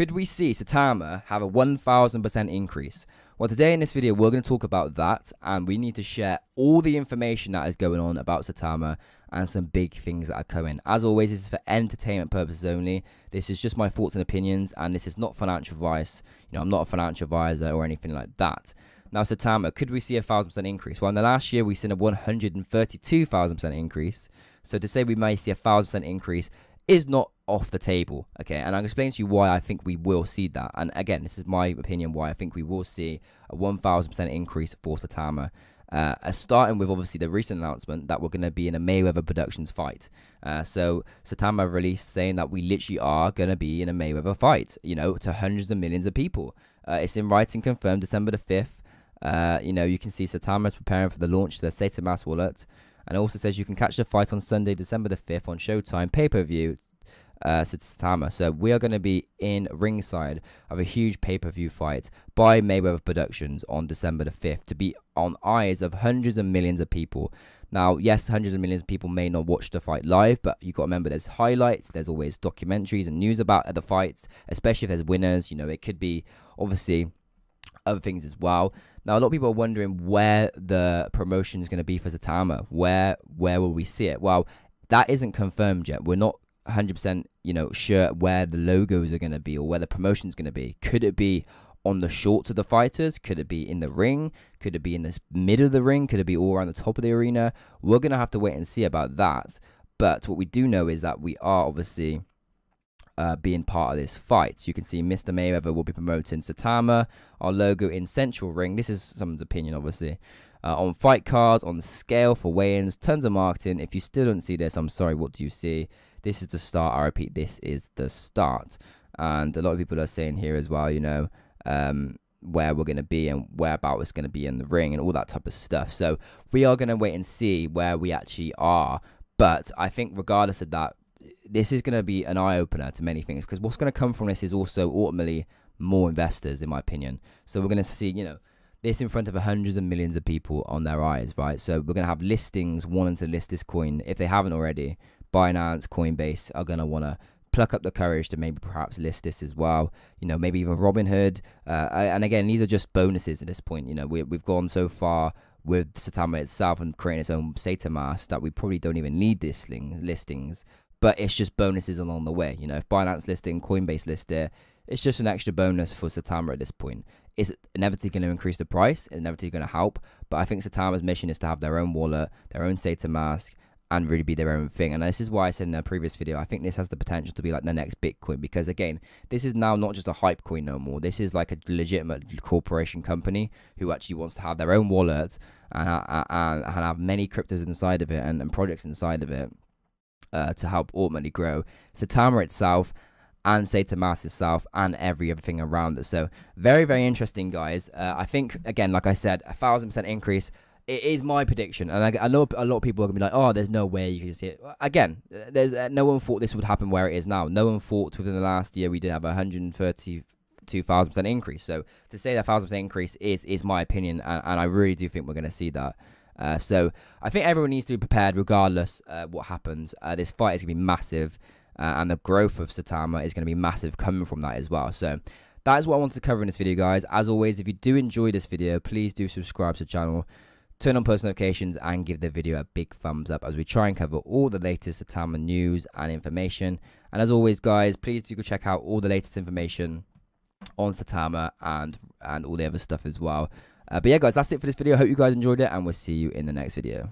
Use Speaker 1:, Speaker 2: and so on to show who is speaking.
Speaker 1: Could we see Satama have a 1000% increase? Well, today in this video, we're going to talk about that, and we need to share all the information that is going on about Satama and some big things that are coming. As always, this is for entertainment purposes only. This is just my thoughts and opinions, and this is not financial advice. You know, I'm not a financial advisor or anything like that. Now, Satama, could we see a 1000% increase? Well, in the last year, we've seen a 132,000% increase. So to say we may see a 1000% increase is not off the table. Okay, and I'll explain to you why I think we will see that. And again, this is my opinion why I think we will see a 1000% increase for Satama. Uh, uh, starting with obviously the recent announcement that we're going to be in a Mayweather Productions fight. Uh, so Satama released saying that we literally are going to be in a Mayweather fight, you know, to hundreds of millions of people. Uh, it's in writing confirmed December the 5th. Uh, you know, you can see Satama is preparing for the launch of the Satan Mass wallet and also says you can catch the fight on Sunday, December the 5th on Showtime pay per view uh, Saitama. So we are going to be in ringside of a huge pay-per-view fight by Mayweather Productions on December the 5th to be on eyes of hundreds and millions of people. Now, yes, hundreds of millions of people may not watch the fight live, but you got to remember there's highlights, there's always documentaries and news about the fights, especially if there's winners. You know, it could be obviously other things as well. Now, a lot of people are wondering where the promotion is going to be for Satama. Where where will we see it? Well, that isn't confirmed yet. We're not 100% you know sure where the logos are going to be or where the promotion's going to be could it be on the shorts of the fighters could it be in the ring could it be in the middle of the ring could it be all around the top of the arena we're going to have to wait and see about that but what we do know is that we are obviously uh, being part of this fight. you can see Mr. Mayweather will be promoting Satama, our logo in Central Ring. This is someone's opinion, obviously. Uh, on fight cards, on scale for weigh-ins, tons of marketing. If you still don't see this, I'm sorry, what do you see? This is the start. I repeat, this is the start. And a lot of people are saying here as well, you know, um, where we're going to be and we it's going to be in the ring and all that type of stuff. So we are going to wait and see where we actually are. But I think regardless of that, this is going to be an eye opener to many things because what's going to come from this is also ultimately more investors, in my opinion. So we're going to see, you know, this in front of hundreds of millions of people on their eyes, right? So we're going to have listings wanting to list this coin if they haven't already. Binance, Coinbase are going to want to pluck up the courage to maybe perhaps list this as well. You know, maybe even Robinhood. Uh, and again, these are just bonuses at this point. You know, we, we've gone so far with Satama itself and creating its own SATA mask that we probably don't even need this thing, listings. But it's just bonuses along the way. You know, if Binance listing, Coinbase list it's just an extra bonus for Satama at this point. It's inevitably going to increase the price, it's inevitably going to help. But I think Satama's mission is to have their own wallet, their own SATA mask, and really be their own thing. And this is why I said in a previous video, I think this has the potential to be like the next Bitcoin because again, this is now not just a hype coin no more. This is like a legitimate corporation company who actually wants to have their own wallet and, uh, uh, and, and have many cryptos inside of it and, and projects inside of it uh, to help ultimately grow Satama itself and Sata Mass itself and every other thing around it. So very, very interesting, guys. Uh, I think, again, like I said, a thousand percent increase it is my prediction, and I, I, know a lot of people are gonna be like, "Oh, there's no way you can see it." Again, there's uh, no one thought this would happen where it is now. No one thought within the last year we did have a 132,000 percent increase. So to say that thousand percent increase is is my opinion, and, and, I really do think we're gonna see that. Uh, so I think everyone needs to be prepared, regardless uh, what happens. Uh, this fight is gonna be massive, uh, and the growth of Satama is gonna be massive coming from that as well. So that is what I wanted to cover in this video, guys. As always, if you do enjoy this video, please do subscribe to the channel turn on post notifications and give the video a big thumbs up as we try and cover all the latest Atama news and information. And as always, guys, please do go check out all the latest information on Satama and and all the other stuff as well. Uh, but yeah, guys, that's it for this video. Hope you guys enjoyed it, and we'll see you in the next video.